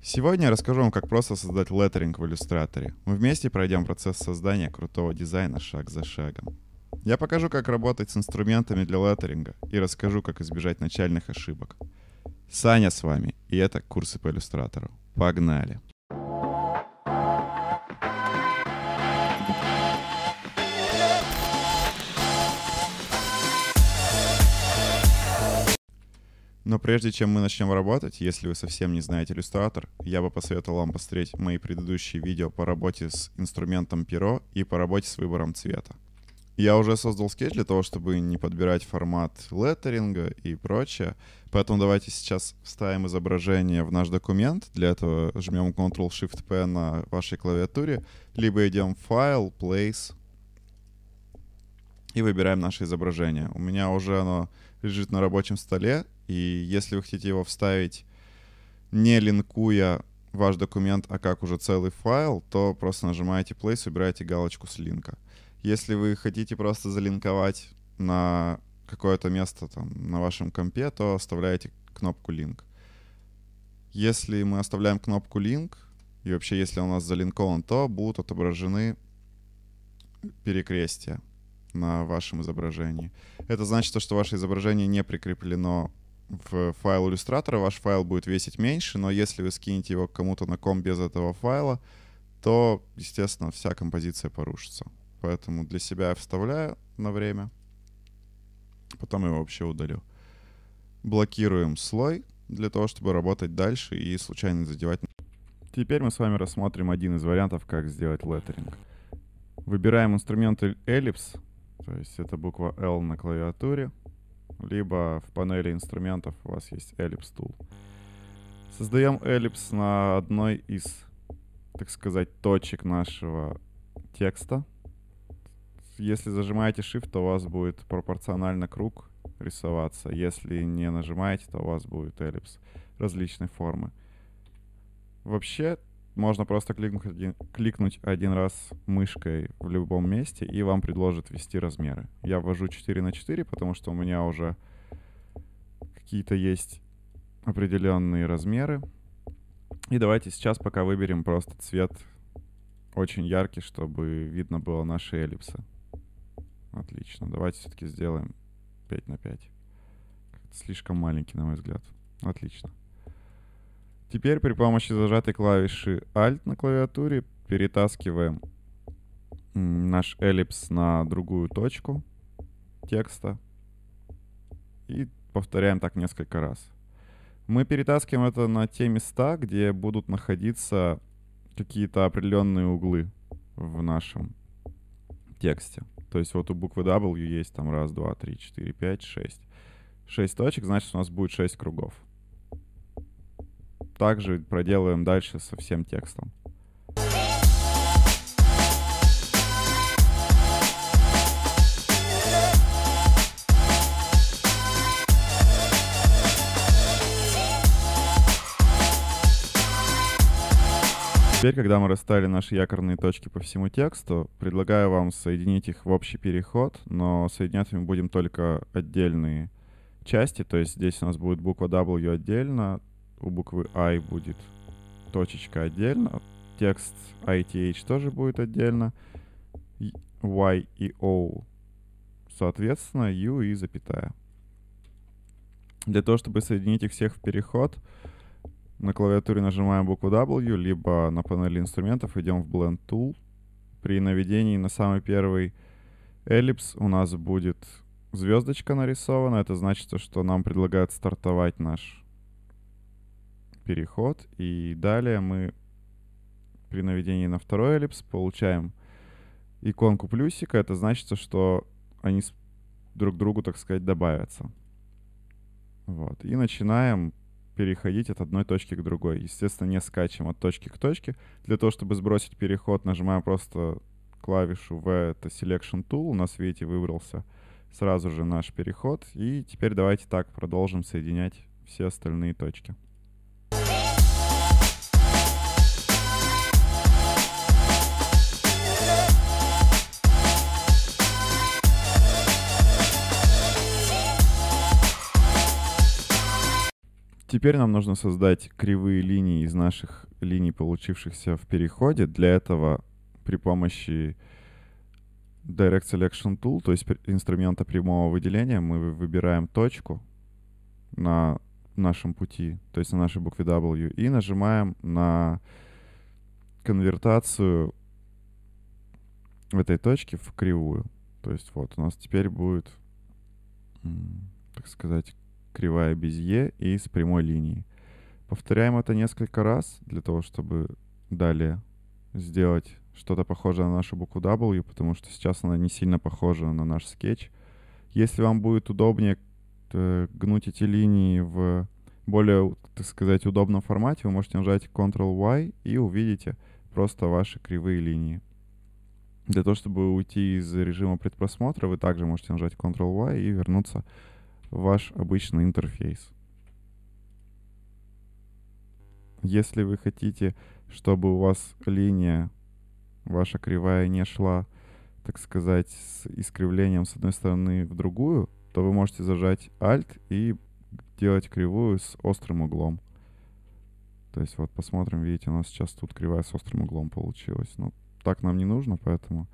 Сегодня я расскажу вам, как просто создать леттеринг в иллюстраторе. Мы вместе пройдем процесс создания крутого дизайна шаг за шагом. Я покажу, как работать с инструментами для леттеринга и расскажу, как избежать начальных ошибок. Саня с вами, и это курсы по иллюстратору. Погнали! Но прежде чем мы начнем работать, если вы совсем не знаете Illustrator, я бы посоветовал вам посмотреть мои предыдущие видео по работе с инструментом перо и по работе с выбором цвета. Я уже создал скетч для того, чтобы не подбирать формат леттеринга и прочее. Поэтому давайте сейчас вставим изображение в наш документ. Для этого жмем Ctrl-Shift-P на вашей клавиатуре. Либо идем в файл, place и выбираем наше изображение. У меня уже оно лежит на рабочем столе, и если вы хотите его вставить, не линкуя ваш документ, а как уже целый файл, то просто нажимаете play, убираете галочку с линка. Если вы хотите просто залинковать на какое-то место там на вашем компе, то оставляете кнопку Link. Если мы оставляем кнопку Link, и вообще если у нас залинкован, то будут отображены перекрестия на вашем изображении. Это значит, то, что ваше изображение не прикреплено в файл иллюстратора, ваш файл будет весить меньше, но если вы скинете его кому-то на ком без этого файла, то, естественно, вся композиция порушится. Поэтому для себя я вставляю на время, потом его вообще удалю. Блокируем слой для того, чтобы работать дальше и случайно задевать. Теперь мы с вами рассмотрим один из вариантов, как сделать леттеринг. Выбираем инструмент эллипс, то есть это буква L на клавиатуре либо в панели инструментов у вас есть эллипс tool. Создаем эллипс на одной из, так сказать, точек нашего текста. Если зажимаете Shift, то у вас будет пропорционально круг рисоваться. Если не нажимаете, то у вас будет эллипс различной формы. Вообще, можно просто кликнуть один, кликнуть один раз мышкой в любом месте, и вам предложат ввести размеры. Я ввожу 4 на 4, потому что у меня уже какие-то есть определенные размеры. И давайте сейчас пока выберем просто цвет очень яркий, чтобы видно было наши эллипсы. Отлично. Давайте все-таки сделаем 5 на 5. Слишком маленький, на мой взгляд. Отлично. Теперь при помощи зажатой клавиши Alt на клавиатуре перетаскиваем наш эллипс на другую точку текста и повторяем так несколько раз. Мы перетаскиваем это на те места, где будут находиться какие-то определенные углы в нашем тексте. То есть вот у буквы W есть там раз, два, три, четыре, пять, шесть. Шесть точек, значит у нас будет шесть кругов также проделываем дальше со всем текстом. Теперь, когда мы расставили наши якорные точки по всему тексту, предлагаю вам соединить их в общий переход, но соединять мы будем только отдельные части, то есть здесь у нас будет буква W отдельно, у буквы I «А» будет точечка отдельно, текст ITH тоже будет отдельно, Y и O, соответственно, U и запятая. Для того, чтобы соединить их всех в переход, на клавиатуре нажимаем букву W, либо на панели инструментов идем в Blend Tool. При наведении на самый первый эллипс у нас будет звездочка нарисована. Это значит, что нам предлагают стартовать наш переход, и далее мы при наведении на второй эллипс получаем иконку плюсика. Это значит, что они друг к другу, так сказать, добавятся. Вот. И начинаем переходить от одной точки к другой. Естественно, не скачем от точки к точке. Для того, чтобы сбросить переход, нажимаем просто клавишу V, это Selection Tool. У нас, видите, выбрался сразу же наш переход. И теперь давайте так продолжим соединять все остальные точки. Теперь нам нужно создать кривые линии из наших линий, получившихся в переходе. Для этого при помощи Direct Selection Tool, то есть инструмента прямого выделения, мы выбираем точку на нашем пути, то есть на нашей букве W, и нажимаем на конвертацию в этой точке в кривую. То есть вот у нас теперь будет, так сказать, кривая Безье и с прямой линией. Повторяем это несколько раз для того, чтобы далее сделать что-то похожее на нашу букву W, потому что сейчас она не сильно похожа на наш скетч. Если вам будет удобнее э, гнуть эти линии в более, так сказать, удобном формате, вы можете нажать Ctrl-Y и увидите просто ваши кривые линии. Для того, чтобы уйти из режима предпросмотра, вы также можете нажать Ctrl-Y и вернуться ваш обычный интерфейс. Если вы хотите, чтобы у вас линия, ваша кривая не шла, так сказать, с искривлением с одной стороны в другую, то вы можете зажать Alt и делать кривую с острым углом. То есть вот посмотрим, видите, у нас сейчас тут кривая с острым углом получилась. Но ну, так нам не нужно, поэтому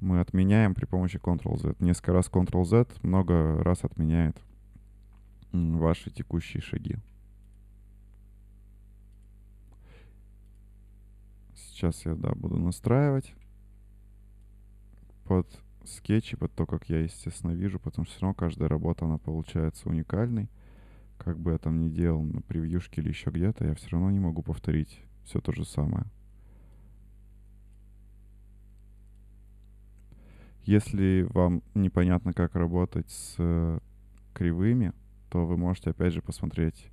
мы отменяем при помощи Ctrl-Z. Несколько раз Ctrl-Z много раз отменяет ваши текущие шаги. Сейчас я, да, буду настраивать под скетчи, под то, как я, естественно, вижу, потому что все равно каждая работа, она получается уникальной. Как бы я там ни делал на превьюшке или еще где-то, я все равно не могу повторить все то же самое. Если вам непонятно, как работать с э, кривыми, то вы можете, опять же, посмотреть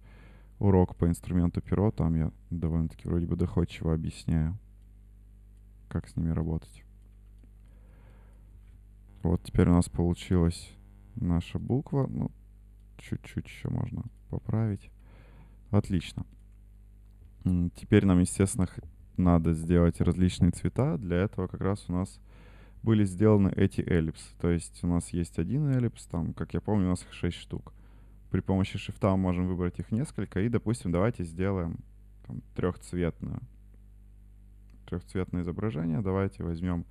урок по инструменту перо. Там я довольно-таки вроде бы доходчиво объясняю, как с ними работать. Вот теперь у нас получилась наша буква. Ну, чуть-чуть еще можно поправить. Отлично. Теперь нам, естественно, надо сделать различные цвета. Для этого как раз у нас были сделаны эти эллипсы. То есть у нас есть один эллипс, там, как я помню, у нас их 6 штук. При помощи шифта мы можем выбрать их несколько, и, допустим, давайте сделаем там, трехцветную трехцветное изображение. Давайте возьмем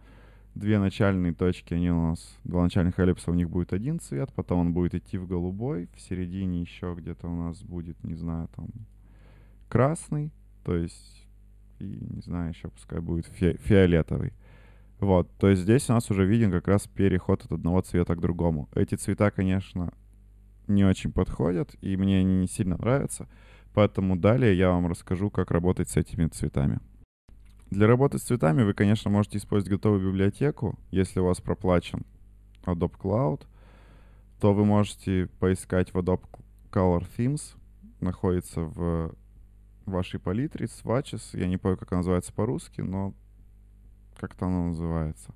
две начальные точки, они у нас, два начальных эллипса, у них будет один цвет, потом он будет идти в голубой, в середине еще где-то у нас будет, не знаю, там, красный, то есть, и, не знаю, еще пускай будет фи фиолетовый. Вот, то есть здесь у нас уже виден как раз переход от одного цвета к другому. Эти цвета, конечно, не очень подходят, и мне они не сильно нравятся, поэтому далее я вам расскажу, как работать с этими цветами. Для работы с цветами вы, конечно, можете использовать готовую библиотеку, если у вас проплачен Adobe Cloud, то вы можете поискать в Adobe Color Themes, находится в вашей палитре, Swatches, я не помню, как она называется по-русски, но как-то оно называется.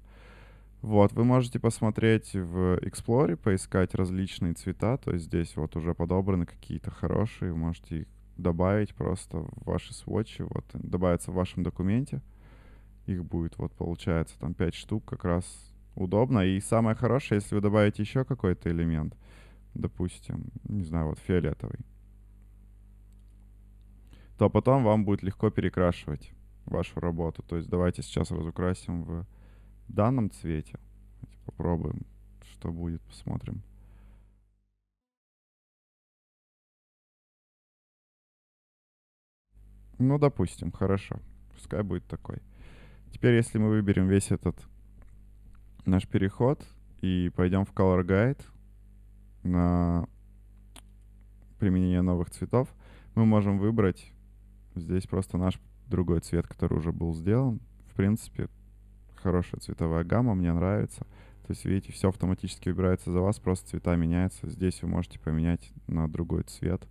Вот, вы можете посмотреть в Explorer, поискать различные цвета, то есть здесь вот уже подобраны какие-то хорошие, можете их добавить просто в ваши сводчи, вот, добавиться в вашем документе, их будет, вот, получается, там 5 штук, как раз удобно, и самое хорошее, если вы добавите еще какой-то элемент, допустим, не знаю, вот фиолетовый, то потом вам будет легко перекрашивать вашу работу. То есть давайте сейчас разукрасим в данном цвете. Давайте попробуем, что будет, посмотрим. Ну, допустим, хорошо. Пускай будет такой. Теперь, если мы выберем весь этот наш переход и пойдем в Color Guide на применение новых цветов, мы можем выбрать здесь просто наш другой цвет, который уже был сделан. В принципе, хорошая цветовая гамма, мне нравится. То есть, видите, все автоматически выбирается за вас, просто цвета меняются. Здесь вы можете поменять на другой цвет.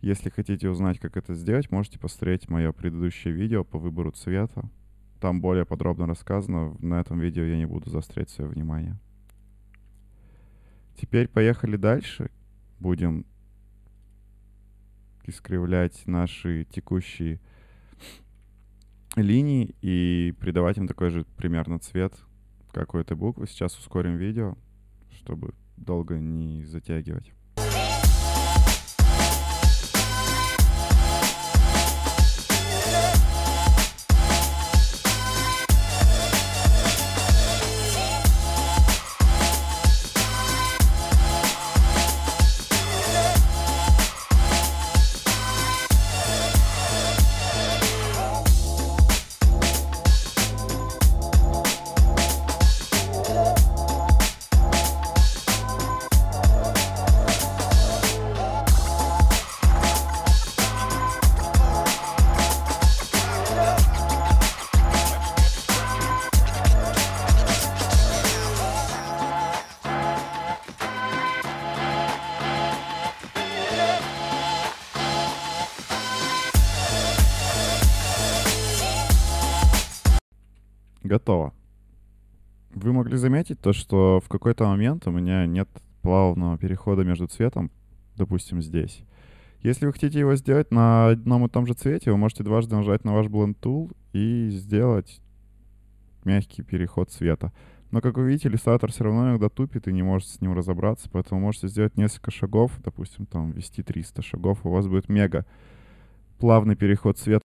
Если хотите узнать, как это сделать, можете посмотреть мое предыдущее видео по выбору цвета. Там более подробно рассказано, на этом видео я не буду заострять свое внимание. Теперь поехали дальше. Будем искривлять наши текущие линий и придавать им такой же примерно цвет, как у этой буквы. Сейчас ускорим видео, чтобы долго не затягивать. Готово. Вы могли заметить то, что в какой-то момент у меня нет плавного перехода между цветом, допустим, здесь. Если вы хотите его сделать на одном и том же цвете, вы можете дважды нажать на ваш Blend Tool и сделать мягкий переход цвета. Но, как вы видите, иллюстратор все равно иногда тупит и не может с ним разобраться, поэтому можете сделать несколько шагов, допустим, там ввести 300 шагов, у вас будет мега плавный переход цвета.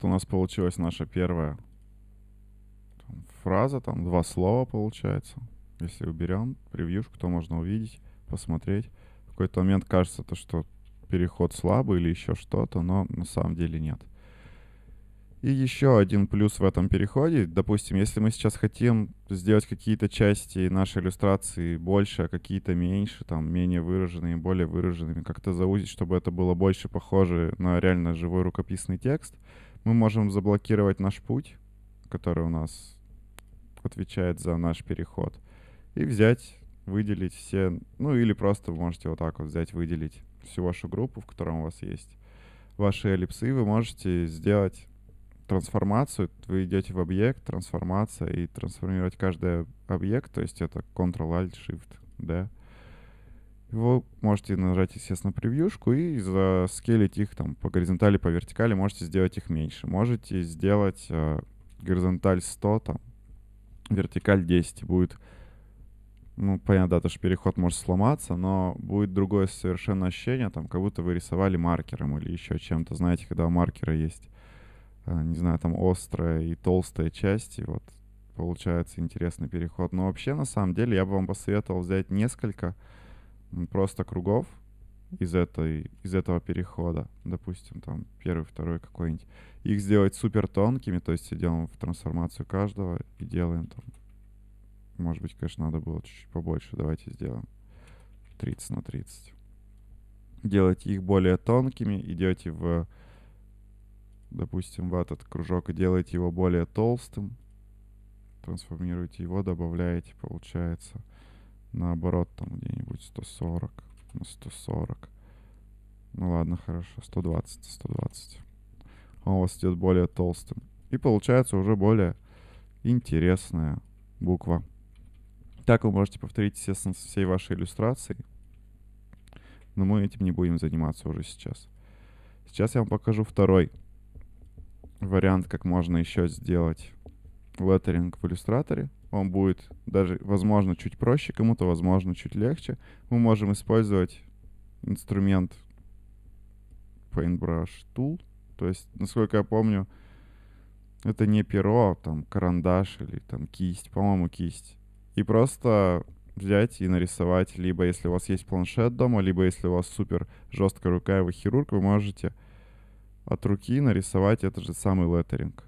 вот у нас получилась наша первая там, фраза, там два слова получается. Если уберем превьюшку, то можно увидеть, посмотреть. В какой-то момент кажется, то, что переход слабый или еще что-то, но на самом деле нет. И еще один плюс в этом переходе. Допустим, если мы сейчас хотим сделать какие-то части нашей иллюстрации больше, а какие-то меньше, там, менее выраженные, более выраженными, как-то заузить, чтобы это было больше похоже на реально живой рукописный текст — мы можем заблокировать наш путь, который у нас отвечает за наш переход, и взять, выделить все, ну или просто можете вот так вот взять, выделить всю вашу группу, в котором у вас есть ваши эллипсы, вы можете сделать трансформацию, вы идете в объект, трансформация и трансформировать каждый объект, то есть это Ctrl-Alt-Shift, да, вы можете нажать, естественно, превьюшку и заскелить их там по горизонтали, по вертикали. Можете сделать их меньше. Можете сделать э, горизонталь 100, там, вертикаль 10. Будет, ну, понятно, да, то что переход может сломаться, но будет другое совершенно ощущение, там, как будто вы рисовали маркером или еще чем-то. Знаете, когда у маркера есть, э, не знаю, там, острая и толстая части, вот, получается интересный переход. Но вообще, на самом деле, я бы вам посоветовал взять несколько просто кругов из, этой, из этого перехода, допустим, там первый, второй какой-нибудь, их сделать супер тонкими, то есть идем в трансформацию каждого и делаем там, может быть, конечно, надо было чуть-чуть побольше, давайте сделаем 30 на 30. Делайте их более тонкими, идете в, допустим, в этот кружок и делаете его более толстым, трансформируете его, добавляете, получается наоборот, там где-нибудь 140 на 140. Ну ладно, хорошо, 120 на 120. Он у вас идет более толстым. И получается уже более интересная буква. Так вы можете повторить, естественно, всей вашей иллюстрации. Но мы этим не будем заниматься уже сейчас. Сейчас я вам покажу второй вариант, как можно еще сделать леттеринг в иллюстраторе. Он будет даже, возможно, чуть проще, кому-то, возможно, чуть легче. Мы можем использовать инструмент Paintbrush Tool. То есть, насколько я помню, это не перо, а там карандаш или там кисть, по-моему, кисть. И просто взять и нарисовать, либо если у вас есть планшет дома, либо если у вас супер жесткая рука и вы хирург, вы можете от руки нарисовать этот же самый леттеринг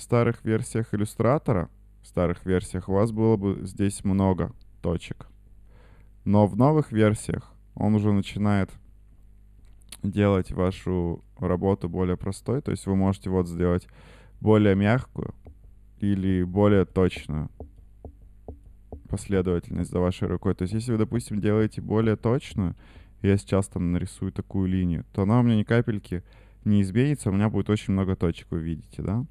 в старых версиях иллюстратора, в старых версиях у вас было бы здесь много точек. Но в новых версиях он уже начинает делать вашу работу более простой. То есть вы можете вот сделать более мягкую или более точную последовательность за вашей рукой. То есть если вы, допустим, делаете более точную, я сейчас там нарисую такую линию, то она у меня ни капельки не изменится, у меня будет очень много точек, вы видите, да?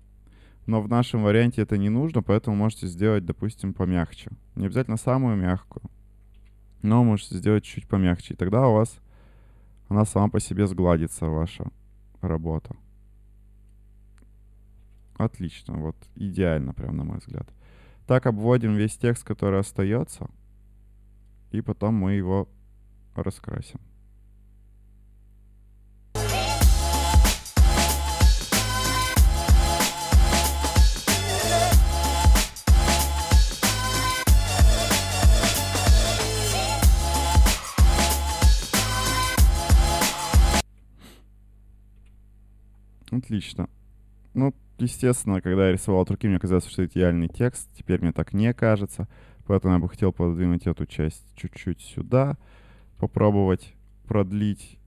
но в нашем варианте это не нужно, поэтому можете сделать, допустим, помягче. Не обязательно самую мягкую, но можете сделать чуть помягче. И тогда у вас она сама по себе сгладится, ваша работа. Отлично, вот идеально, прям на мой взгляд. Так обводим весь текст, который остается, и потом мы его раскрасим. отлично. Ну, естественно, когда я рисовал от руки, мне казалось, что это идеальный текст. Теперь мне так не кажется. Поэтому я бы хотел подвинуть эту часть чуть-чуть сюда. Попробовать продлить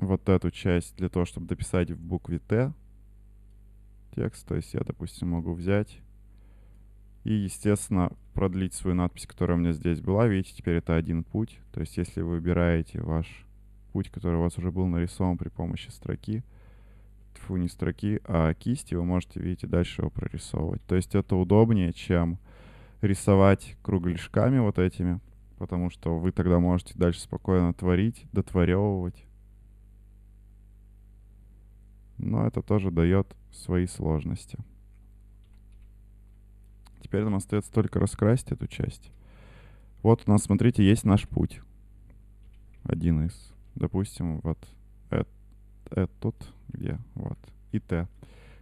вот эту часть для того, чтобы дописать в букве Т текст. То есть я, допустим, могу взять и, естественно, продлить свою надпись, которая у меня здесь была. Видите, теперь это один путь. То есть если вы выбираете ваш путь, который у вас уже был нарисован при помощи строки, фу, не строки, а кисти, вы можете видите дальше его прорисовывать. То есть это удобнее, чем рисовать кругляшками вот этими, потому что вы тогда можете дальше спокойно творить, дотворевывать. Но это тоже дает свои сложности. Теперь нам остается только раскрасить эту часть. Вот у нас, смотрите, есть наш путь. Один из. Допустим, вот этот где, вот, и Т.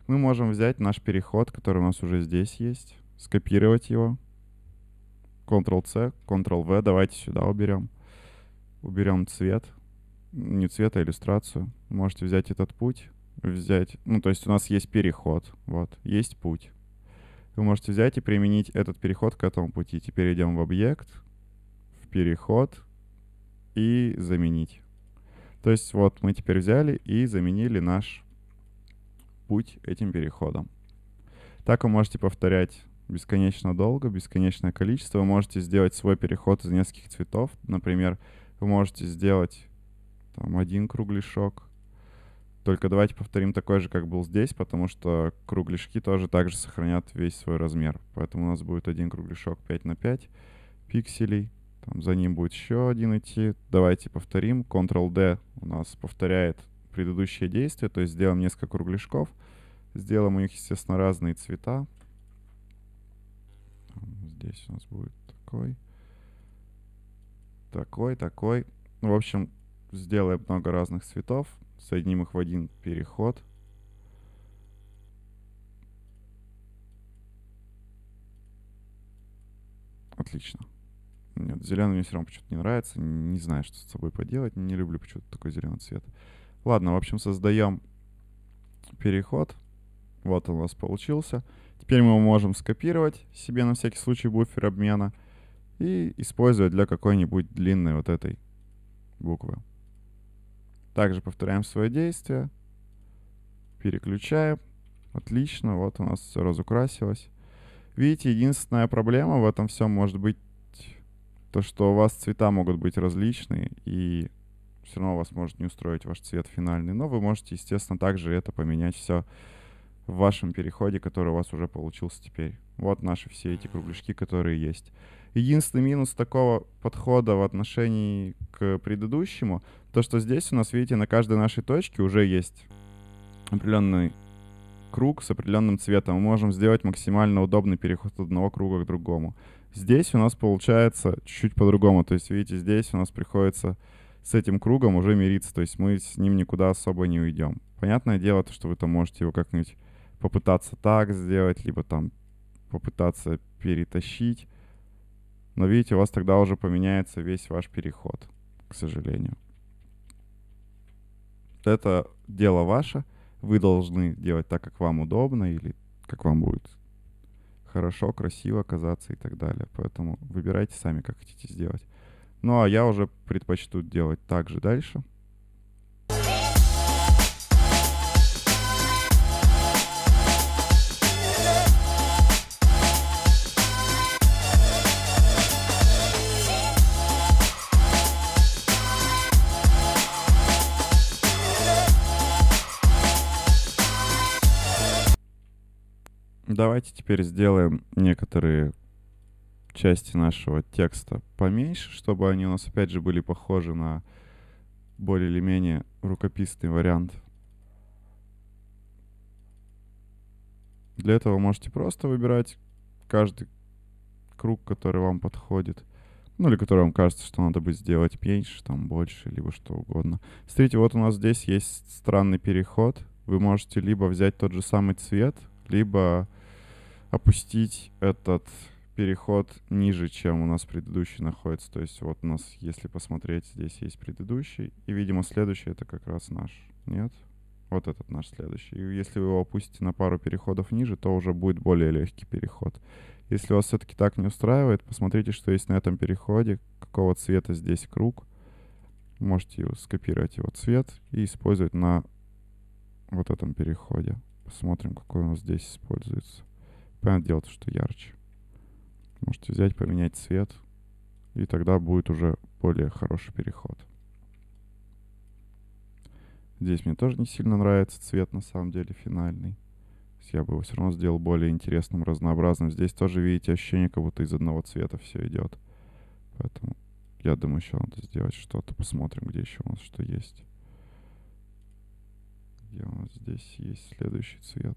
Мы можем взять наш переход, который у нас уже здесь есть, скопировать его. Ctrl-C, Ctrl-V, давайте сюда уберем. Уберем цвет, не цвет, а иллюстрацию. Можете взять этот путь, взять, ну, то есть у нас есть переход, вот, есть путь. Вы можете взять и применить этот переход к этому пути. Теперь идем в объект, в переход и заменить. То есть вот мы теперь взяли и заменили наш путь этим переходом. Так вы можете повторять бесконечно долго, бесконечное количество. Вы можете сделать свой переход из нескольких цветов. Например, вы можете сделать там, один кругляшок. Только давайте повторим такой же, как был здесь, потому что кругляшки тоже также сохранят весь свой размер. Поэтому у нас будет один кругляшок 5 на 5 пикселей там, за ним будет еще один идти. Давайте повторим. Ctrl-D у нас повторяет предыдущее действие, то есть сделаем несколько кругляшков. Сделаем у них, естественно, разные цвета. Здесь у нас будет такой, такой, такой. Ну, в общем, сделаем много разных цветов, соединим их в один переход. Отлично. Нет, зеленый мне все равно почему-то не нравится. Не знаю, что с собой поделать. Не люблю почему-то такой зеленый цвет. Ладно, в общем, создаем переход. Вот он у нас получился. Теперь мы его можем скопировать себе на всякий случай буфер обмена и использовать для какой-нибудь длинной вот этой буквы. Также повторяем свое действие, переключаем. Отлично, вот у нас все разукрасилось. Видите, единственная проблема в этом всем может быть то, что у вас цвета могут быть различные, и все равно вас может не устроить ваш цвет финальный, но вы можете, естественно, также это поменять все в вашем переходе, который у вас уже получился теперь. Вот наши все эти кругляшки, которые есть. Единственный минус такого подхода в отношении к предыдущему, то что здесь у нас, видите, на каждой нашей точке уже есть определенный круг с определенным цветом. Мы можем сделать максимально удобный переход от одного круга к другому. Здесь у нас получается чуть-чуть по-другому. То есть, видите, здесь у нас приходится с этим кругом уже мириться. То есть мы с ним никуда особо не уйдем. Понятное дело, то, что вы там можете его как-нибудь попытаться так сделать, либо там попытаться перетащить. Но видите, у вас тогда уже поменяется весь ваш переход, к сожалению. Это дело ваше. Вы должны делать так, как вам удобно или как вам будет хорошо, красиво казаться и так далее. Поэтому выбирайте сами, как хотите сделать. Ну а я уже предпочту делать так же дальше — Давайте теперь сделаем некоторые части нашего текста поменьше, чтобы они у нас опять же были похожи на более или менее рукописный вариант. Для этого можете просто выбирать каждый круг, который вам подходит. Ну, или который вам кажется, что надо бы сделать меньше, там, больше, либо что угодно. Смотрите, вот у нас здесь есть странный переход. Вы можете либо взять тот же самый цвет, либо опустить этот переход ниже, чем у нас предыдущий находится. То есть вот у нас, если посмотреть, здесь есть предыдущий, и, видимо, следующий — это как раз наш, нет? Вот этот наш следующий. И если вы его опустите на пару переходов ниже, то уже будет более легкий переход. Если вас все-таки так не устраивает, посмотрите, что есть на этом переходе, какого цвета здесь круг. Можете скопировать его цвет и использовать на вот этом переходе. Посмотрим, какой он здесь используется. Понятное дело, что ярче. Можете взять, поменять цвет, и тогда будет уже более хороший переход. Здесь мне тоже не сильно нравится цвет, на самом деле, финальный. Я бы его все равно сделал более интересным, разнообразным. Здесь тоже, видите, ощущение, как будто из одного цвета все идет. Поэтому я думаю, еще надо сделать что-то. Посмотрим, где еще у нас что есть где у нас здесь есть следующий цвет.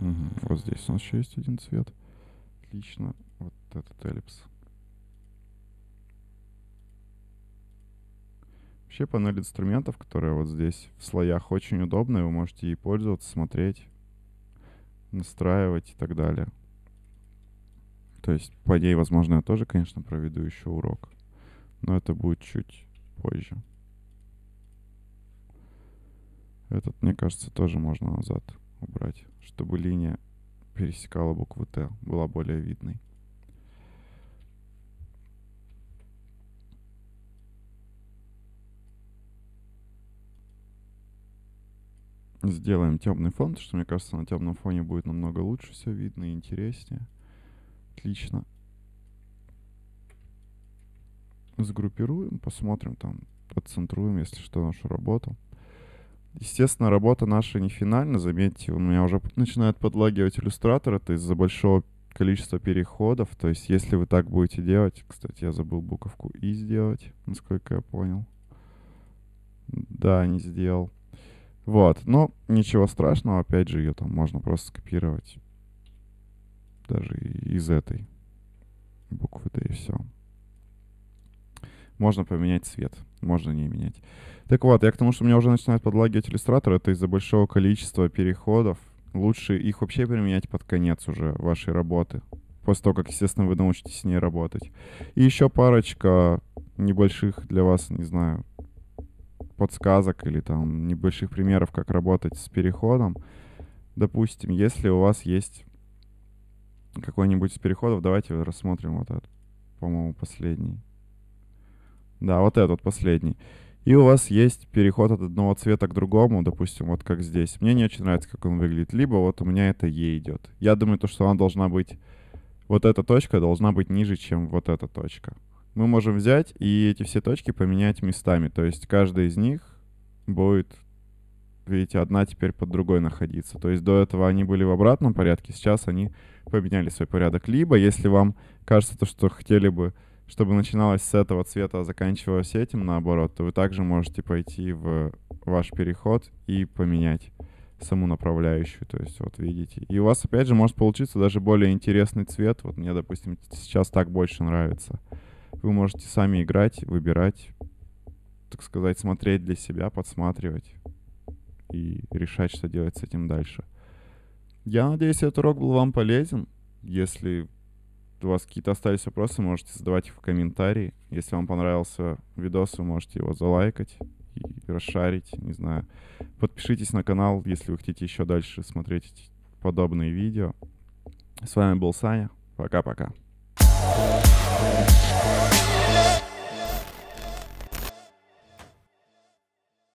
Угу. Вот здесь у нас еще есть один цвет. Отлично. Вот этот эллипс. Вообще панель инструментов, которая вот здесь в слоях, очень удобная. Вы можете ей пользоваться, смотреть, настраивать и так далее. То есть по ней, возможно, я тоже, конечно, проведу еще урок но это будет чуть позже. Этот, мне кажется, тоже можно назад убрать, чтобы линия пересекала букву Т, была более видной. Сделаем темный фон, что, мне кажется, на темном фоне будет намного лучше все видно и интереснее. Отлично сгруппируем, посмотрим там, подцентруем, если что, нашу работу. Естественно, работа наша не финальна, заметьте, у меня уже начинает подлагивать иллюстратор, это из-за большого количества переходов, то есть если вы так будете делать, кстати, я забыл буковку «и» сделать, насколько я понял. Да, не сделал. Вот, но ничего страшного, опять же, ее там можно просто скопировать. Даже из этой буквы, да и все. Можно поменять цвет, можно не менять. Так вот, я к тому, что мне уже начинает подлагивать иллюстратор, это из-за большого количества переходов. Лучше их вообще применять под конец уже вашей работы. После того, как, естественно, вы научитесь с ней работать. И еще парочка небольших для вас, не знаю, подсказок или там небольших примеров, как работать с переходом. Допустим, если у вас есть какой-нибудь из переходов, давайте рассмотрим вот этот, по-моему, последний. Да, вот этот последний. И у вас есть переход от одного цвета к другому, допустим, вот как здесь. Мне не очень нравится, как он выглядит. Либо вот у меня это Е идет. Я думаю, то, что она должна быть... Вот эта точка должна быть ниже, чем вот эта точка. Мы можем взять и эти все точки поменять местами. То есть каждая из них будет, видите, одна теперь под другой находиться. То есть до этого они были в обратном порядке, сейчас они поменяли свой порядок. Либо, если вам кажется, то, что хотели бы чтобы начиналось с этого цвета, а заканчивалось этим, наоборот, то вы также можете пойти в ваш переход и поменять саму направляющую, то есть вот видите. И у вас, опять же, может получиться даже более интересный цвет. Вот мне, допустим, сейчас так больше нравится. Вы можете сами играть, выбирать, так сказать, смотреть для себя, подсматривать и решать, что делать с этим дальше. Я надеюсь, этот урок был вам полезен. Если у вас какие-то остались вопросы, можете задавать их в комментарии. Если вам понравился видос, вы можете его залайкать и расшарить, не знаю. Подпишитесь на канал, если вы хотите еще дальше смотреть подобные видео. С вами был Саня. Пока-пока. thank you